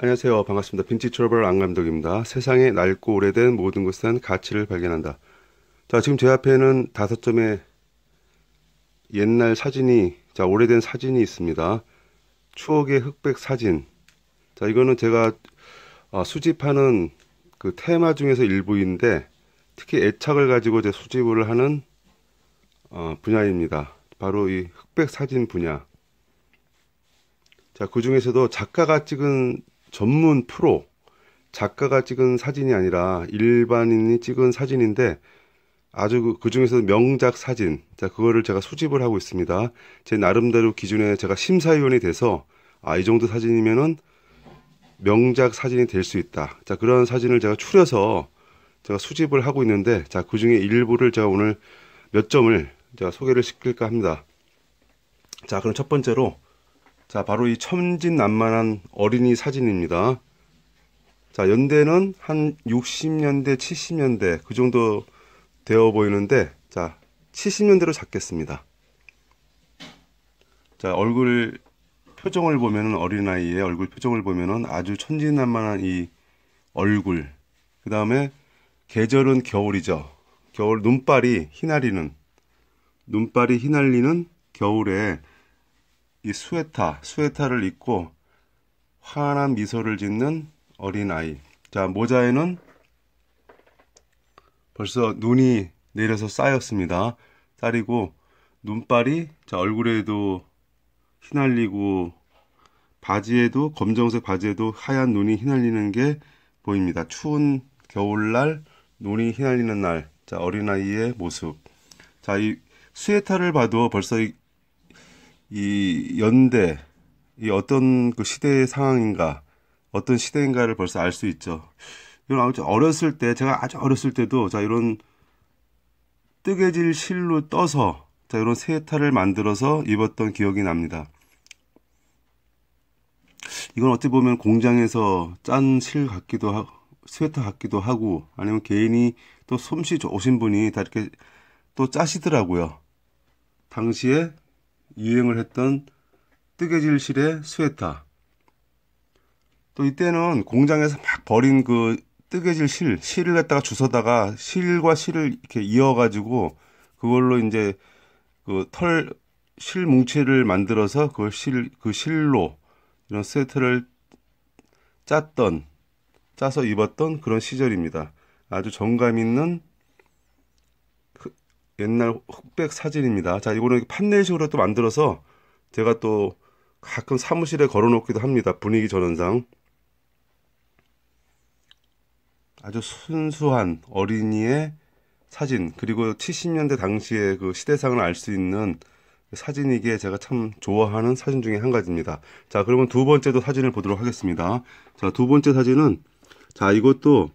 안녕하세요. 반갑습니다. 빈치 트러블 안 감독입니다. 세상에 낡고 오래된 모든 것은 가치를 발견한다. 자, 지금 제 앞에는 다섯 점의 옛날 사진이, 자, 오래된 사진이 있습니다. 추억의 흑백 사진. 자, 이거는 제가 아, 수집하는 그 테마 중에서 일부인데, 특히 애착을 가지고 제 수집을 하는 어, 분야입니다. 바로 이 흑백 사진 분야. 자, 그 중에서도 작가가 찍은 전문 프로 작가가 찍은 사진이 아니라 일반인이 찍은 사진인데 아주 그, 그 중에서 명작 사진 자 그거를 제가 수집을 하고 있습니다. 제 나름대로 기준에 제가 심사위원이 돼서 아이 정도 사진이면은 명작 사진이 될 수 있다. 자 그런 사진을 제가 추려서 제가 수집을 하고 있는데 자그 중에 일부를 제가 오늘 몇 점을 제가 소개를 시킬까 합니다. 자 그럼 첫 번째로 자, 바로 이 천진난만한 어린이 사진입니다. 자, 연대는 한 60년대, 70년대 그 정도 되어 보이는데 자, 70년대로 잡겠습니다. 자, 얼굴 표정을 보면은 어린아이의 얼굴 표정을 보면은 아주 천진난만한 이 얼굴. 그다음에 계절은 겨울이죠. 겨울 눈발이 휘날리는 눈발이 휘날리는 겨울에 이 스웨타, 스웨타를 입고 환한 미소를 짓는 어린아이. 자, 모자에는 벌써 눈이 내려서 쌓였습니다. 딸이고 눈발이 자, 얼굴에도 휘날리고 바지에도 검정색 바지에도 하얀 눈이 휘날리는 게 보입니다. 추운 겨울날 눈이 휘날리는 날. 자, 어린아이의 모습. 자, 이 스웨터를 봐도 벌써 이 연대 이 어떤 그 시대의 상황인가 어떤 시대인가를 벌써 알 수 있죠. 이런 아무튼 어렸을 때 제가 아주 어렸을 때도 자 이런 뜨개질 실로 떠서 자 이런 세타를 만들어서 입었던 기억이 납니다. 이건 어찌 보면 공장에서 짠 실 같기도 하고 스웨터 같기도 하고 아니면 개인이 또 솜씨 좋으신 분이 다 이렇게 또 짜시더라고요. 당시에 유행을 했던 뜨개질 실의 스웨터. 또 이때는 공장에서 막 버린 그 뜨개질 실, 실을 갖다가 주서다가 실과 실을 이렇게 이어가지고 그걸로 이제 그 털, 실 뭉치를 만들어서 그걸 실, 그 실로 이런 스웨터를 짰던, 짜서 입었던 그런 시절입니다. 아주 정감 있는 옛날 흑백 사진입니다. 자, 이거는 판넬식으로 또 만들어서 제가 또 가끔 사무실에 걸어놓기도 합니다. 분위기 전환상. 아주 순수한 어린이의 사진, 그리고 70년대 당시의 그 시대상을 알 수 있는 그 사진이기에 제가 참 좋아하는 사진 중에 한 가지입니다. 자, 그러면 두 번째도 사진을 보도록 하겠습니다. 자, 두 번째 사진은, 자, 이것도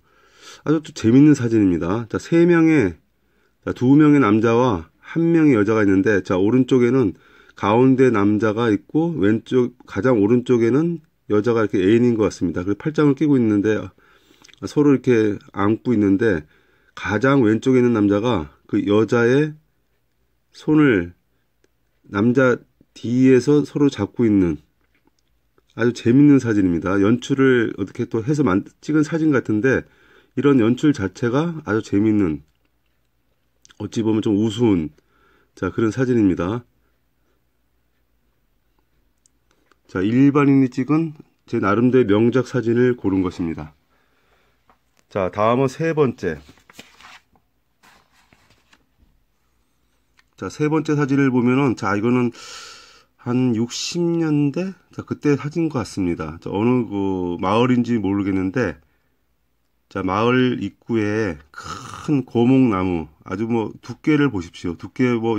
아주 또 재밌는 사진입니다. 자, 세 명의 자, 두 명의 남자와 한 명의 여자가 있는데 자, 오른쪽에는 가운데 남자가 있고 왼쪽 가장 오른쪽에는 여자가 이렇게 애인인 것 같습니다. 그리고 팔짱을 끼고 있는데 서로 이렇게 안고 있는데 가장 왼쪽에 있는 남자가 그 여자의 손을 남자 뒤에서 서로 잡고 있는 아주 재밌는 사진입니다. 연출을 어떻게 또 해서 찍은 사진 같은데 이런 연출 자체가 아주 재밌는 어찌 보면 좀 우스운 자 그런 사진입니다. 자 일반인이 찍은 제 나름대로 의 명작 사진을 고른 것입니다. 자 다음은 세 번째 자세 번째 사진을 보면은 자 이거는 한 60년대 자 그때 사진 것 같습니다. 자, 어느 그 마을인지 모르겠는데 자, 마을 입구에 큰 고목나무, 아주 뭐 두께를 보십시오. 두께 뭐,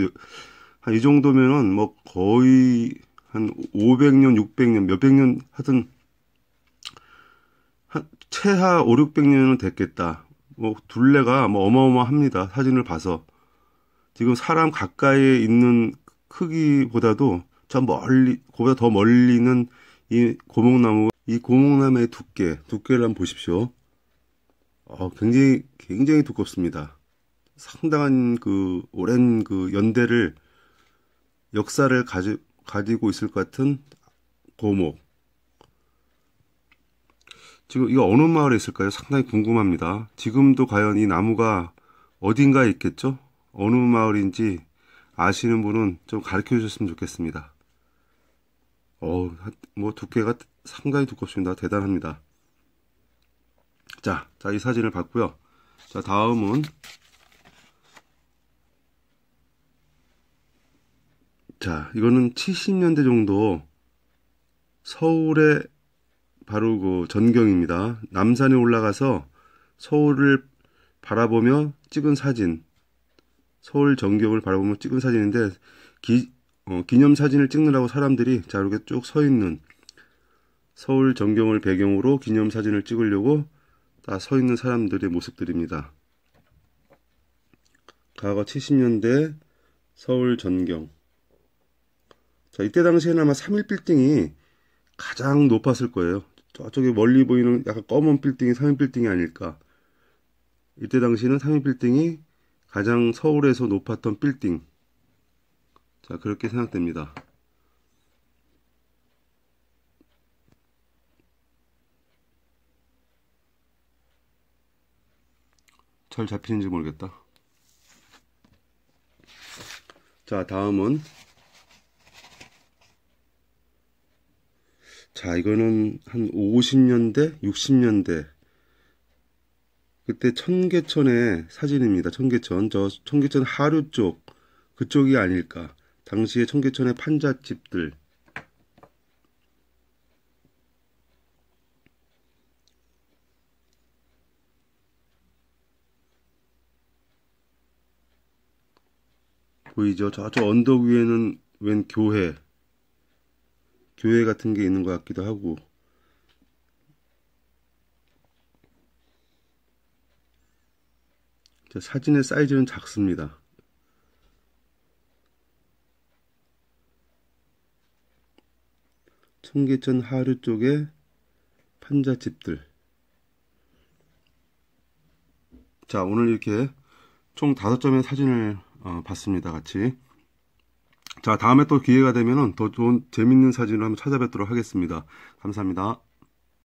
한 이 정도면은 뭐 거의 한 500년, 600년, 몇백 년, 하여튼, 한 최하 5, 600년은 됐겠다. 뭐 둘레가 뭐 어마어마합니다. 사진을 봐서. 지금 사람 가까이에 있는 크기보다도 저 멀리, 그보다 더 멀리는 이 고목나무, 이 고목나무의 두께, 두께를 한번 보십시오. 어, 굉장히 굉장히 두껍습니다. 상당한 그 오랜 그 연대를 역사를 가지, 가지고 있을 것 같은 고목. 지금 이거 어느 마을에 있을까요? 상당히 궁금합니다. 지금도 과연 이 나무가 어딘가에 있겠죠? 어느 마을인지 아시는 분은 좀 가르쳐 주셨으면 좋겠습니다. 어, 뭐 두께가 상당히 두껍습니다. 대단합니다. 자, 자, 이 사진을 봤고요. 자, 다음은 자, 이거는 70년대 정도 서울의 바로 그 전경입니다. 남산에 올라가서 서울을 바라보며 찍은 사진. 서울 전경을 바라보며 찍은 사진인데 기, 어, 기념 사진을 찍느라고 사람들이 자 이렇게 쭉 서 있는 서울 전경을 배경으로 기념 사진을 찍으려고 다서 있는 사람들의 모습들입니다. 과거 70년대 서울 전경. 자, 이때 당시에는 아마 3일 빌딩이 가장 높았을 거예요. 저쪽에 멀리 보이는 약간 검은 빌딩이 3일 빌딩이 아닐까. 이때 당시는 에 3일 빌딩이 가장 서울에서 높았던 빌딩. 자, 그렇게 생각됩니다. 잘 잡히는지 모르겠다 자 다음은 자 이거는 한 50년대 60년대 그때 청계천의 사진입니다 청계천 저 청계천 하류 쪽 그쪽이 아닐까 당시에 청계천의 판잣집들 보이죠? 저쪽 언덕 위에는 웬 교회, 교회 같은 게 있는 것 같기도 하고, 자, 사진의 사이즈는 작습니다. 청계천 하류 쪽에 판자집들. 자, 오늘 이렇게 총 다섯 점의 사진을 어, 봤습니다. 같이. 자, 다음에 또 기회가 되면 더 좋은 재밌는 사진을 한번 찾아뵙도록 하겠습니다. 감사합니다.